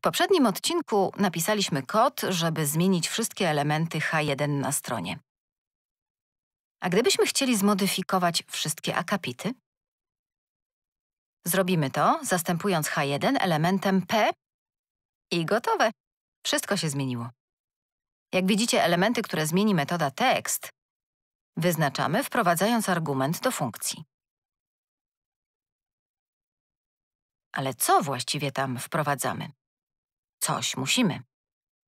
W poprzednim odcinku napisaliśmy kod, żeby zmienić wszystkie elementy H1 na stronie. A gdybyśmy chcieli zmodyfikować wszystkie akapity? Zrobimy to, zastępując H1 elementem P i gotowe. Wszystko się zmieniło. Jak widzicie, elementy, które zmieni metoda tekst, wyznaczamy wprowadzając argument do funkcji. Ale co właściwie tam wprowadzamy? Coś musimy.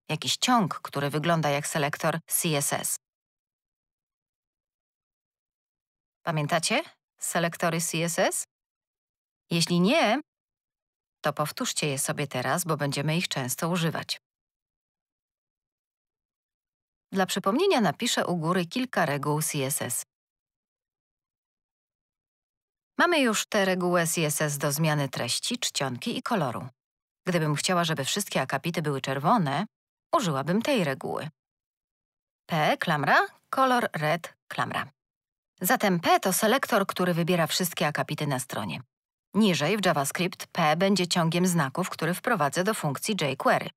Jakiś ciąg, który wygląda jak selektor CSS. Pamiętacie selektory CSS? Jeśli nie, to powtórzcie je sobie teraz, bo będziemy ich często używać. Dla przypomnienia napiszę u góry kilka reguł CSS. Mamy już te reguły CSS do zmiany treści, czcionki i koloru. Gdybym chciała, żeby wszystkie akapity były czerwone, użyłabym tej reguły. P klamra, kolor red klamra. Zatem P to selektor, który wybiera wszystkie akapity na stronie. Niżej w JavaScript P będzie ciągiem znaków, który wprowadzę do funkcji jQuery.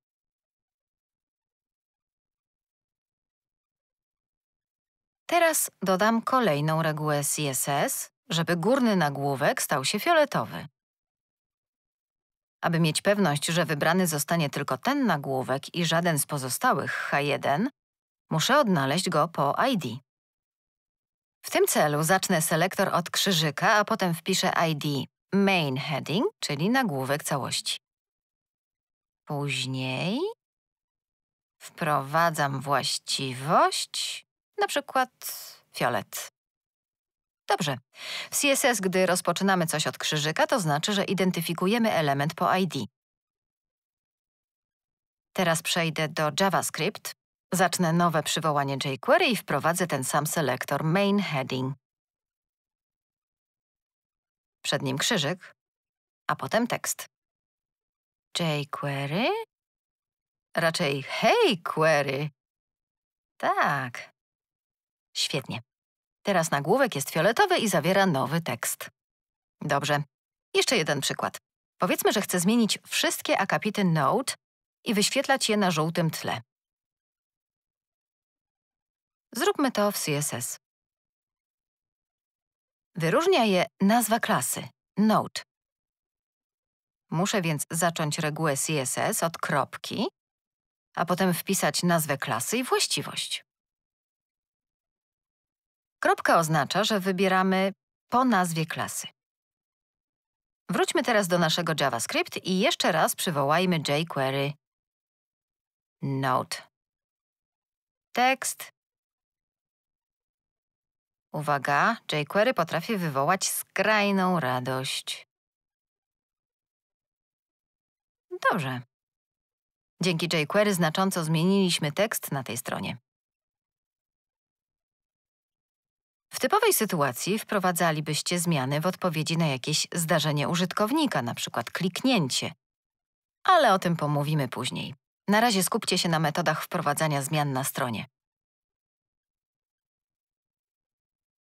Teraz dodam kolejną regułę CSS, żeby górny nagłówek stał się fioletowy. Aby mieć pewność, że wybrany zostanie tylko ten nagłówek i żaden z pozostałych H1, muszę odnaleźć go po ID. W tym celu zacznę selektor od krzyżyka, a potem wpiszę ID main heading, czyli nagłówek całości. Później wprowadzam właściwość, na przykład fiolet. Dobrze. W CSS, gdy rozpoczynamy coś od krzyżyka, to znaczy, że identyfikujemy element po ID. Teraz przejdę do JavaScript, zacznę nowe przywołanie jQuery i wprowadzę ten sam selektor main heading. Przed nim krzyżyk, a potem tekst. jQuery? Raczej hej query. Tak. Świetnie. Teraz nagłówek jest fioletowy i zawiera nowy tekst. Dobrze. Jeszcze jeden przykład. Powiedzmy, że chcę zmienić wszystkie akapity Note i wyświetlać je na żółtym tle. Zróbmy to w CSS. Wyróżnia je nazwa klasy, Note. Muszę więc zacząć regułę CSS od kropki, a potem wpisać nazwę klasy i właściwość. Kropka oznacza, że wybieramy po nazwie klasy. Wróćmy teraz do naszego JavaScript i jeszcze raz przywołajmy jQuery Note. Tekst. Uwaga, jQuery potrafi wywołać skrajną radość. Dobrze. Dzięki jQuery znacząco zmieniliśmy tekst na tej stronie. typowej sytuacji wprowadzalibyście zmiany w odpowiedzi na jakieś zdarzenie użytkownika, np. kliknięcie. Ale o tym pomówimy później. Na razie skupcie się na metodach wprowadzania zmian na stronie.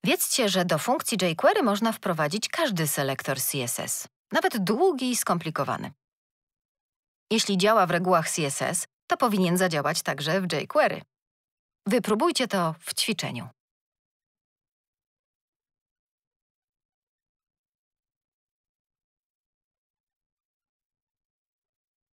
Wiedzcie, że do funkcji jQuery można wprowadzić każdy selektor CSS, nawet długi i skomplikowany. Jeśli działa w regułach CSS, to powinien zadziałać także w jQuery. Wypróbujcie to w ćwiczeniu.